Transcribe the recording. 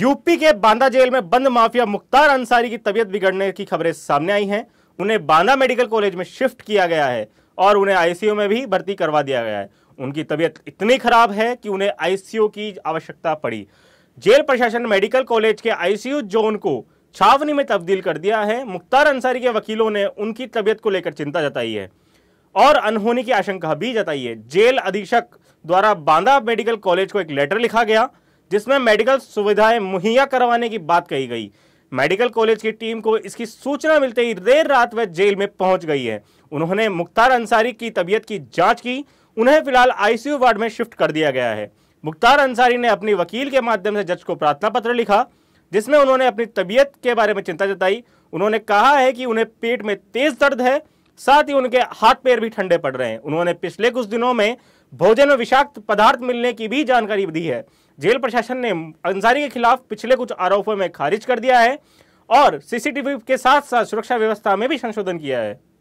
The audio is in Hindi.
यूपी के बांदा जेल में बंद माफिया मुख्तार अंसारी की तबियत बिगड़ने की खबरें सामने आई हैं उन्हें बांदा मेडिकल कॉलेज में शिफ्ट किया गया है और उन्हें आईसीयू में भी भर्ती करवा दिया गया है उनकी तबियत इतनी खराब है कि उन्हें आईसीयू की आवश्यकता पड़ी जेल प्रशासन मेडिकल कॉलेज के आईसीयू जोन को छावनी में तब्दील कर दिया है मुख्तार अंसारी के वकीलों ने उनकी तबियत को लेकर चिंता जताई है और अनहोनी की आशंका भी जताई है जेल अधीक्षक द्वारा बांदा मेडिकल कॉलेज को एक लेटर लिखा गया जिसमें मेडिकल सुविधाएं मुहैया करवाने की बात कही गई मेडिकल कॉलेज की टीम को इसकी सूचना मिलते ही देर रात वह जेल में पहुंच गई है उन्होंने मुख्तार अंसारी की तबियत की जांच की उन्हें फिलहाल आईसीयू वार्ड में शिफ्ट कर दिया गया है मुख्तार अंसारी ने अपनी वकील के माध्यम से जज को प्रार्थना पत्र लिखा जिसमें उन्होंने अपनी तबियत के बारे में चिंता जताई उन्होंने कहा है कि उन्हें पेट में तेज दर्द है साथ ही उनके हाथ पैर भी ठंडे पड़ रहे हैं उन्होंने पिछले कुछ दिनों में भोजन में विषाक्त पदार्थ मिलने की भी जानकारी दी है जेल प्रशासन ने अंसारी के खिलाफ पिछले कुछ आरोपों में खारिज कर दिया है और सीसीटीवी के साथ साथ सुरक्षा व्यवस्था में भी संशोधन किया है